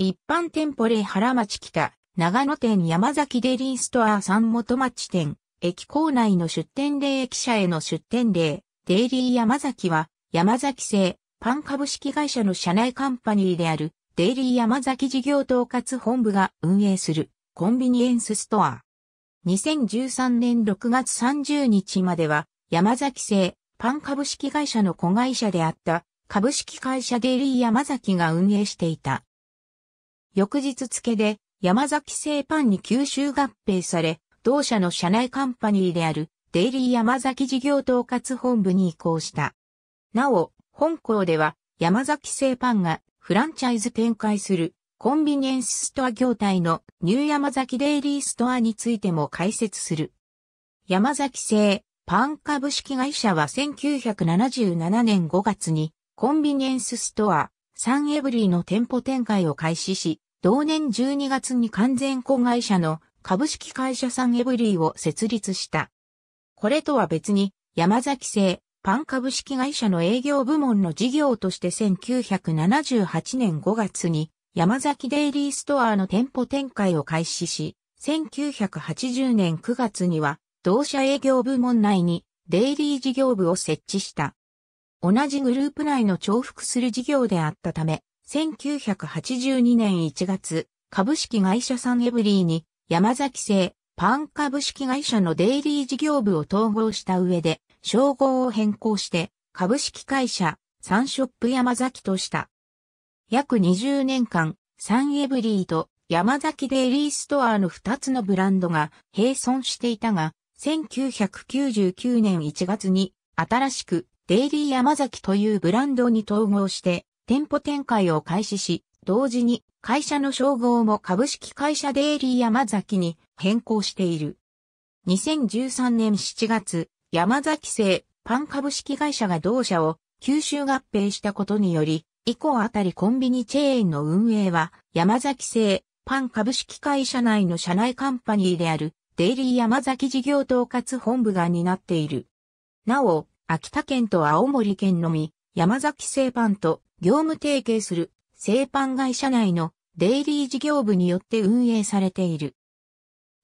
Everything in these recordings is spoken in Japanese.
一般店舗で原町北、長野店山崎デリーストア三元町店、駅構内の出店例駅舎への出店例、デイリー山崎は、山崎製、パン株式会社の社内カンパニーである、デイリー山崎事業統括本部が運営する、コンビニエンスストア。2013年6月30日までは、山崎製、パン株式会社の子会社であった、株式会社デイリー山崎が運営していた。翌日付で山崎製パンに吸収合併され、同社の社内カンパニーであるデイリー山崎事業統括本部に移行した。なお、本校では山崎製パンがフランチャイズ展開するコンビニエンスストア業態のニュー山崎デイリーストアについても解説する。山崎製パン株式会社は1977年5月にコンビニエンスストアサンエブリーの店舗展開を開始し、同年12月に完全子会社の株式会社サンエブリーを設立した。これとは別に、山崎製パン株式会社の営業部門の事業として1978年5月に山崎デイリーストアの店舗展開を開始し、1980年9月には同社営業部門内にデイリー事業部を設置した。同じグループ内の重複する事業であったため、1982年1月、株式会社サンエブリーに山崎製パン株式会社のデイリー事業部を統合した上で、称号を変更して株式会社サンショップ山崎とした。約20年間、サンエブリーと山崎デイリーストアの2つのブランドが並存していたが、1999年1月に新しくデイリー山崎というブランドに統合して店舗展開を開始し、同時に会社の称号も株式会社デイリー山崎に変更している。2013年7月、山崎製パン株式会社が同社を吸収合併したことにより、以降あたりコンビニチェーンの運営は山崎製パン株式会社内の社内カンパニーであるデイリー山崎事業統括本部が担っている。なお、秋田県と青森県のみ、山崎製パンと業務提携する製パン会社内のデイリー事業部によって運営されている。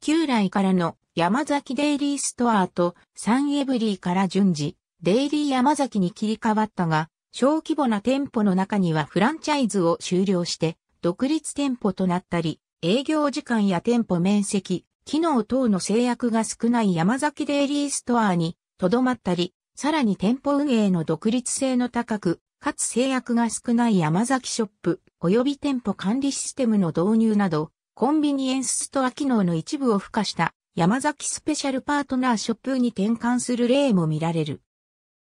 旧来からの山崎デイリーストアとサンエブリーから順次、デイリー山崎に切り替わったが、小規模な店舗の中にはフランチャイズを終了して、独立店舗となったり、営業時間や店舗面積、機能等の制約が少ない山崎デイリーストアにとどまったり、さらに店舗運営の独立性の高く、かつ制約が少ない山崎ショップ及び店舗管理システムの導入など、コンビニエンスストア機能の一部を付加した山崎スペシャルパートナーショップに転換する例も見られる。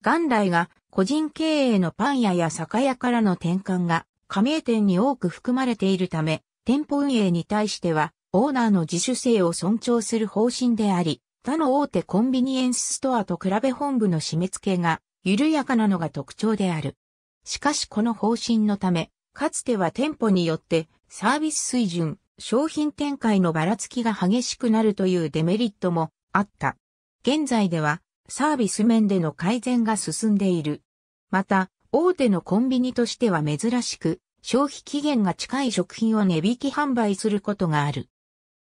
元来が個人経営のパン屋や酒屋からの転換が加盟店に多く含まれているため、店舗運営に対してはオーナーの自主性を尊重する方針であり、他の大手コンビニエンスストアと比べ本部の締め付けが緩やかなのが特徴である。しかしこの方針のため、かつては店舗によってサービス水準、商品展開のばらつきが激しくなるというデメリットもあった。現在ではサービス面での改善が進んでいる。また、大手のコンビニとしては珍しく、消費期限が近い食品を値引き販売することがある。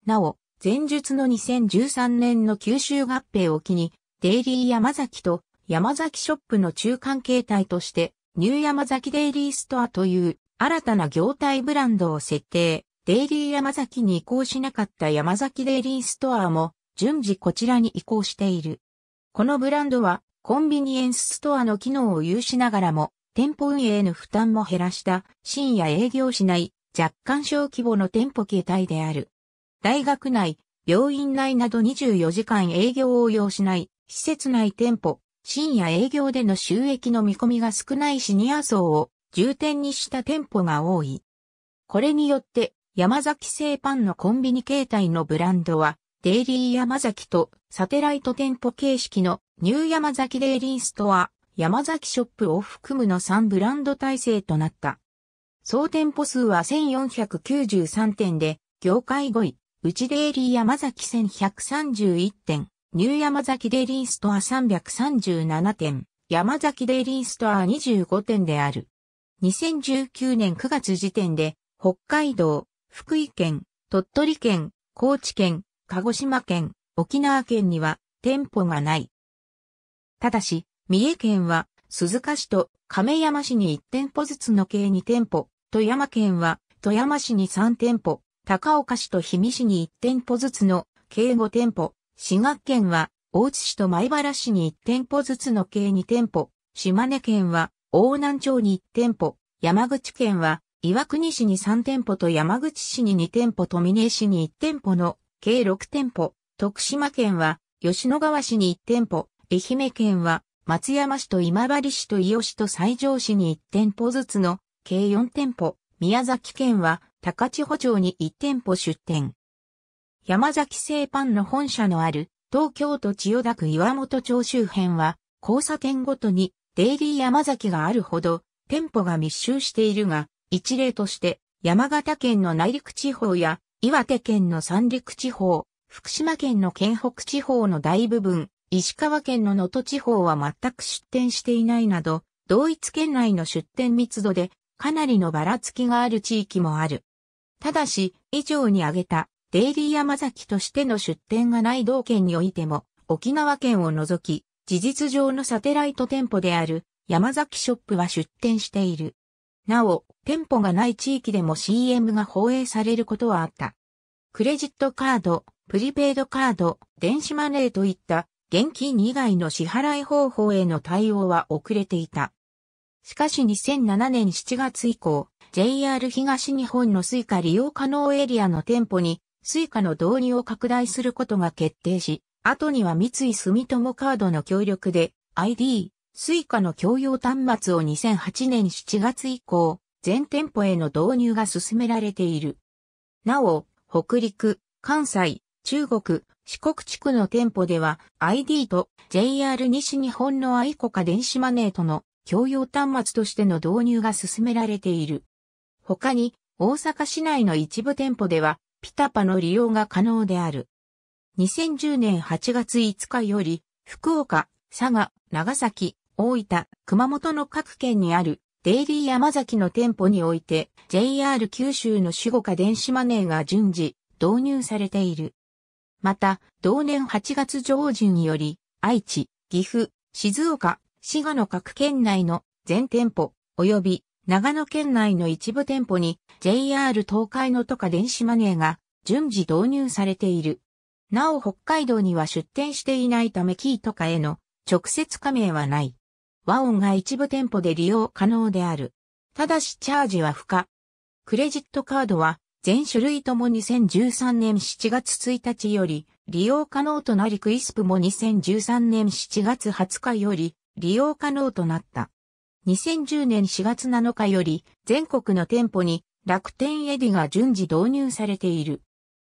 なお、前述の2013年の九州合併を機に、デイリー山崎と山崎ショップの中間形態としてニューヤマザキデイリーストアという新たな業態ブランドを設定、デイリーヤマザキに移行しなかったヤマザキデイリーストアも順次こちらに移行している。このブランドはコンビニエンスストアの機能を有しながらも店舗運営の負担も減らした深夜営業しない若干小規模の店舗形態である。大学内、病院内など24時間営業を要しない施設内店舗、深夜営業での収益の見込みが少ないシニア層を重点にした店舗が多い。これによって山崎製パンのコンビニ形態のブランドはデイリー山崎とサテライト店舗形式のニュー山崎デイリーストア、山崎ショップを含むの3ブランド体制となった。総店舗数は1493店で、業界5位、内デイリー山崎1131店、ニュー山崎デイリーストア337点、山崎デイリーストア25点である。2019年9月時点で、北海道、福井県、鳥取県、高知県、鹿児島県、沖縄県には店舗がない。ただし、三重県は鈴鹿市と亀山市に1店舗ずつの計2店舗、富山県は富山市に3店舗、高岡市と氷見市に1店舗ずつの計5店舗、滋賀県は、大津市と米原市に1店舗ずつの計2店舗、島根県は、大南町に1店舗、山口県は、岩国市に3店舗と山口市に2店舗と峰根市に1店舗の計6店舗、徳島県は、吉野川市に1店舗、愛媛県は、松山市と今治市と伊予市と西条市に1店舗ずつの計4店舗、宮崎県は高千穂町に1店舗出店。山崎製パンの本社のある東京都千代田区岩本町周辺は交差点ごとにデイリー山崎があるほど店舗が密集しているが一例として山形県の内陸地方や岩手県の三陸地方、福島県の県北地方の大部分、石川県の能登地方は全く出店していないなど、同一県内の出店密度でかなりのばらつきがある地域もある。ただし、以上に挙げたデイリー山崎としての出店がない同県においても、沖縄県を除き、事実上のサテライト店舗である山崎ショップは出店している。なお、店舗がない地域でも CM が放映されることはあった。クレジットカード、プリペイドカード、電子マネーといった現金以外の支払い方法への対応は遅れていた。しかし2007年7月以降、JR 東日本のスイカ利用可能エリアの店舗にスイカの導入を拡大することが決定し、後には三井住友カードの協力で ID、スイカの共用端末を2008年7月以降、全店舗への導入が進められている。なお、北陸、関西、中国、四国地区の店舗では ID と JR 西日本のアイコカ電子マネーとの共用端末としての導入が進められている。他に、大阪市内の一部店舗ではピタパの利用が可能である。2010年8月5日より、福岡、佐賀、長崎、大分、熊本の各県にあるデイリー山崎の店舗において JR 九州の守護下電子マネーが順次導入されている。また、同年8月上旬により、愛知、岐阜、静岡、滋賀の各県内の全店舗及び長野県内の一部店舗に JR 東海のとか電子マネーが順次導入されている。なお北海道には出店していないためキーとかへの直接加盟はない。和音が一部店舗で利用可能である。ただしチャージは不可。クレジットカードは全種類とも2013年7月1日より利用可能となりクイスプも2013年7月20日より利用可能となった。2010年4月7日より全国の店舗に楽天エディが順次導入されている。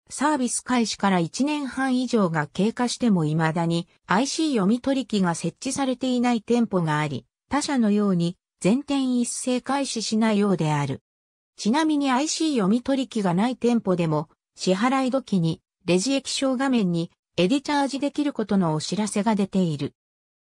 サービス開始から1年半以上が経過しても未だに IC 読み取り機が設置されていない店舗があり、他社のように全店一斉開始しないようである。ちなみに IC 読み取り機がない店舗でも支払い時にレジ液晶画面にエディチャージできることのお知らせが出ている。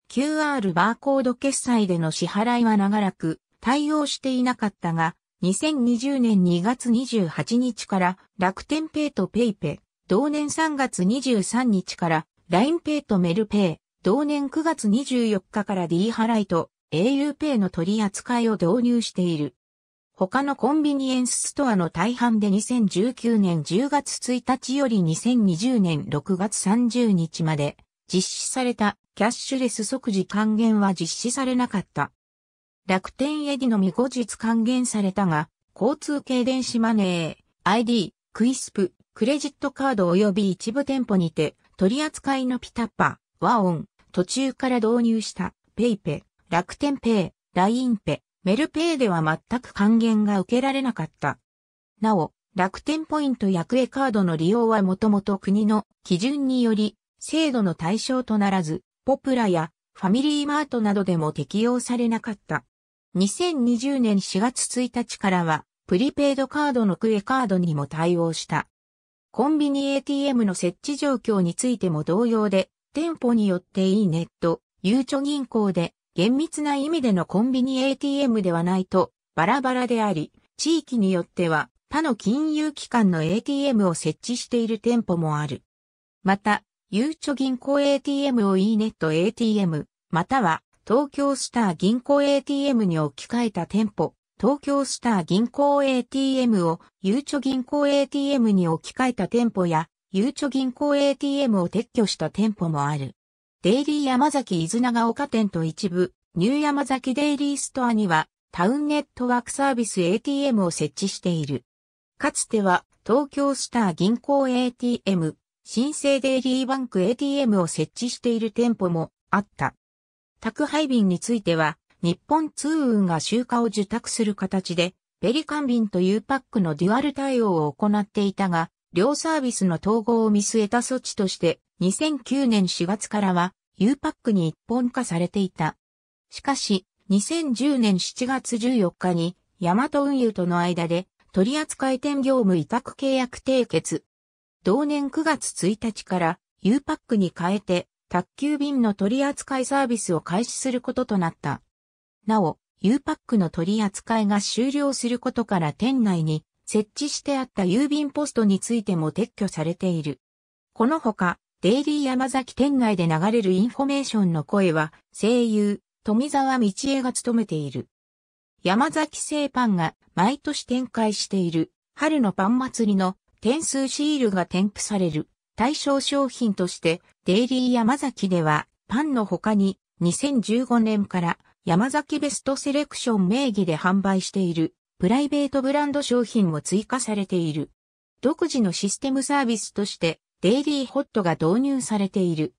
QR バーコード決済での支払いは長らく対応していなかったが、2020年2月28日から楽天ペイとペイペ、同年3月23日から LINE ペイとメルペイ、同年9月24日から D 払いと au ペイの取り扱いを導入している。他のコンビニエンスストアの大半で2019年10月1日より2020年6月30日まで実施されたキャッシュレス即時還元は実施されなかった。楽天エディのみ後日還元されたが、交通系電子マネー、ID、クイスプ、クレジットカード及び一部店舗にて、取り扱いのピタッパ、ワオン、途中から導入したペイペ、楽天ペイ、ラインペ、メルペイでは全く還元が受けられなかった。なお、楽天ポイント役営カードの利用はもともと国の基準により、制度の対象とならず、ポプラやファミリーマートなどでも適用されなかった。2020年4月1日からは、プリペイドカードのクエカードにも対応した。コンビニ ATM の設置状況についても同様で、店舗によっていいネット、ゆうちょ銀行で、厳密な意味でのコンビニ ATM ではないと、バラバラであり、地域によっては、他の金融機関の ATM を設置している店舗もある。また、ゆうちょ銀行 ATM を e ネット ATM、または東京スター銀行 ATM に置き換えた店舗、東京スター銀行 ATM をゆうちょ銀行 ATM に置き換えた店舗や、ゆうちょ銀行 ATM を撤去した店舗もある。デイリー山崎伊豆長岡店と一部、ニュー山崎デイリーストアには、タウンネットワークサービス ATM を設置している。かつては、東京スター銀行 ATM、新生デイリーバンク ATM を設置している店舗もあった。宅配便については、日本通運が集荷を受託する形で、ペリカン便と U パックのデュアル対応を行っていたが、両サービスの統合を見据えた措置として、2009年4月からは、U パックに一本化されていた。しかし、2010年7月14日に、ヤマト運輸との間で、取扱店業務委託契約締結、同年9月1日から U パックに変えて、宅急便の取扱いサービスを開始することとなった。なお、U パックの取扱いが終了することから店内に設置してあった郵便ポストについても撤去されている。このほか、デイリー山崎店内で流れるインフォメーションの声は、声優、富沢道江が務めている。山崎製パンが毎年展開している春のパン祭りの点数シールが添付される対象商品として、デイリー山崎では、パンの他に、2015年から山崎ベストセレクション名義で販売している、プライベートブランド商品も追加されている。独自のシステムサービスとして、デイリーホットが導入されている。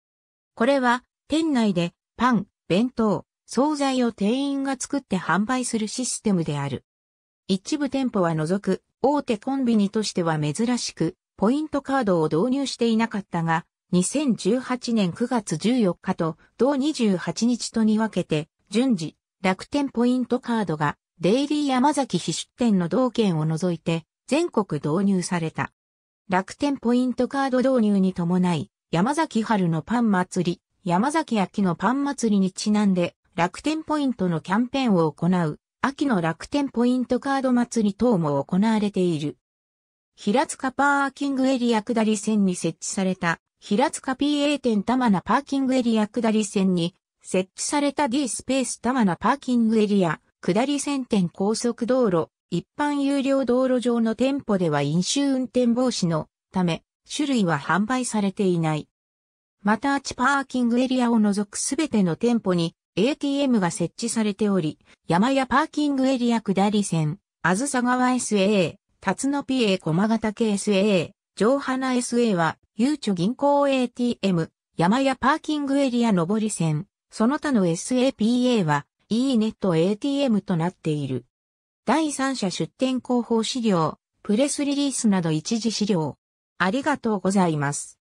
これは、店内で、パン、弁当、惣菜を店員が作って販売するシステムである。一部店舗は除く、大手コンビニとしては珍しく、ポイントカードを導入していなかったが、2018年9月14日と同28日とに分けて、順次、楽天ポイントカードが、デイリー山崎非出店の同県を除いて、全国導入された。楽天ポイントカード導入に伴い、山崎春のパン祭り、山崎秋のパン祭りにちなんで、楽天ポイントのキャンペーンを行う秋の楽天ポイントカード祭り等も行われている。平塚パーキングエリア下り線に設置された、平塚 PA 店玉名パーキングエリア下り線に、設置された D スペース玉名パーキングエリア、下り線店高速道路、一般有料道路上の店舗では飲酒運転防止のため、種類は販売されていない。また、アチパーキングエリアを除くすべての店舗に、ATM が設置されており、山屋パーキングエリア下り線、あずさ川 SA、a 辰野 PA 駒形 k SA、上花 SA は、ゆうちょ銀行 ATM、山屋パーキングエリア上り線、その他の SAPA は、e ネット ATM となっている。第三者出店広報資料、プレスリリースなど一時資料。ありがとうございます。